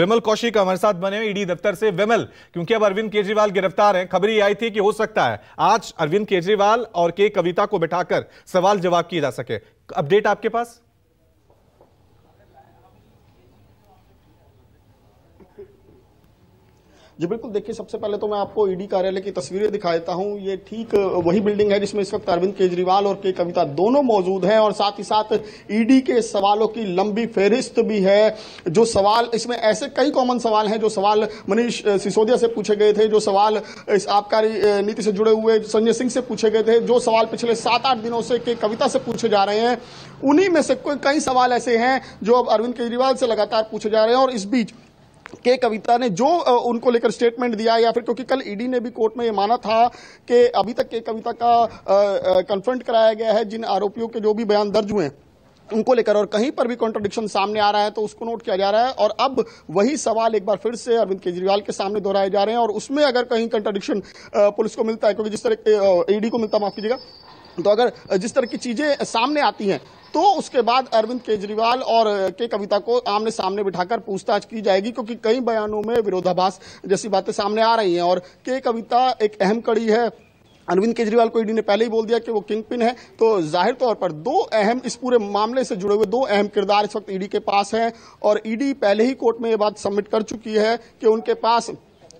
विमल कौशिक हमारे साथ बने ईडी दफ्तर से विमल क्योंकि अब अरविंद केजरीवाल गिरफ्तार हैं खबर ये आई थी कि हो सकता है आज अरविंद केजरीवाल और के कविता को बैठाकर सवाल जवाब किए जा सके अपडेट आपके पास जी बिल्कुल देखिए सबसे पहले तो मैं आपको ईडी e कार्यालय की तस्वीरें दिखा देता हूँ ये ठीक वही बिल्डिंग है जिसमें इस वक्त अरविंद केजरीवाल और के कविता दोनों मौजूद हैं और साथ ही साथ ईडी e के सवालों की लंबी फेरिस्त भी है जो सवाल इसमें ऐसे कई कॉमन सवाल हैं जो सवाल मनीष सिसोदिया से पूछे गए थे जो सवाल इस आबकारी नीति से जुड़े हुए संजय सिंह से पूछे गए थे जो सवाल पिछले सात आठ दिनों से के कविता से पूछे जा रहे हैं उन्हीं में से कोई कई सवाल ऐसे हैं जो अब अरविंद केजरीवाल से लगातार पूछे जा रहे हैं और इस बीच के कविता ने जो उनको लेकर स्टेटमेंट दिया या फिर क्योंकि कल ईडी e ने भी कोर्ट में ये माना था कि अभी तक के कविता का कन्फ्रंट कराया गया है जिन आरोपियों के जो भी बयान दर्ज हुए उनको लेकर और कहीं पर भी कॉन्ट्रोडिक्शन सामने आ रहा है तो उसको नोट किया जा रहा है और अब वही सवाल एक बार फिर से अरविंद केजरीवाल के सामने दोहराए जा रहे हैं और उसमें अगर कहीं कंट्रोडिक्शन पुलिस को मिलता है क्योंकि जिस तरह ईडी e को मिलता माफ कीजिएगा तो अगर जिस तरह की चीजें सामने आती हैं तो उसके बाद अरविंद केजरीवाल और के कविता को आमने सामने बिठाकर पूछताछ की जाएगी क्योंकि कई बयानों में विरोधाभास जैसी बातें सामने आ रही हैं और के कविता एक अहम कड़ी है अरविंद केजरीवाल को ईडी ने पहले ही बोल दिया कि वो किंग पिन है तो जाहिर तौर पर दो अहम इस पूरे मामले से जुड़े हुए दो अहम किरदार इस वक्त ईडी के पास हैं और ईडी पहले ही कोर्ट में ये बात सबमिट कर चुकी है कि उनके पास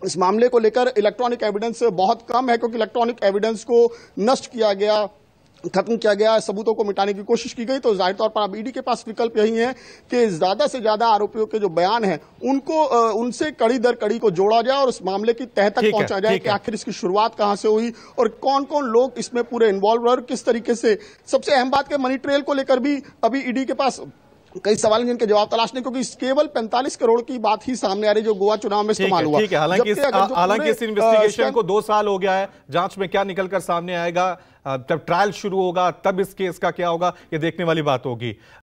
इस मामले को लेकर इलेक्ट्रॉनिक एविडेंस बहुत कम है क्योंकि इलेक्ट्रॉनिक एविडेंस को नष्ट किया गया खत्म किया गया सबूतों को मिटाने की कोशिश की गई तो जाहिर तौर पर अब ईडी के पास विकल्प यही है कि ज्यादा से ज्यादा आरोपियों के जो बयान है उनको उनसे कड़ी दर कड़ी को जोड़ा जाए और इस मामले की तह तक पहुंचा जाए कि आखिर इसकी शुरुआत कहां से हुई और कौन कौन लोग इसमें पूरे इन्वॉल्व रहे और किस तरीके से सबसे अहम बात के मनी ट्रेल को लेकर भी अभी ईडी के पास कई सवाल जिनके जवाब तलाशने क्योंकि केवल 45 करोड़ की बात ही सामने आ रही जो गोवा चुनाव में इस्तेमाल हुआ हालांकि इस इन्वेस्टिगेशन को दो साल हो गया है जांच में क्या निकलकर सामने आएगा जब ट्रायल शुरू होगा तब इस केस का क्या होगा ये देखने वाली बात होगी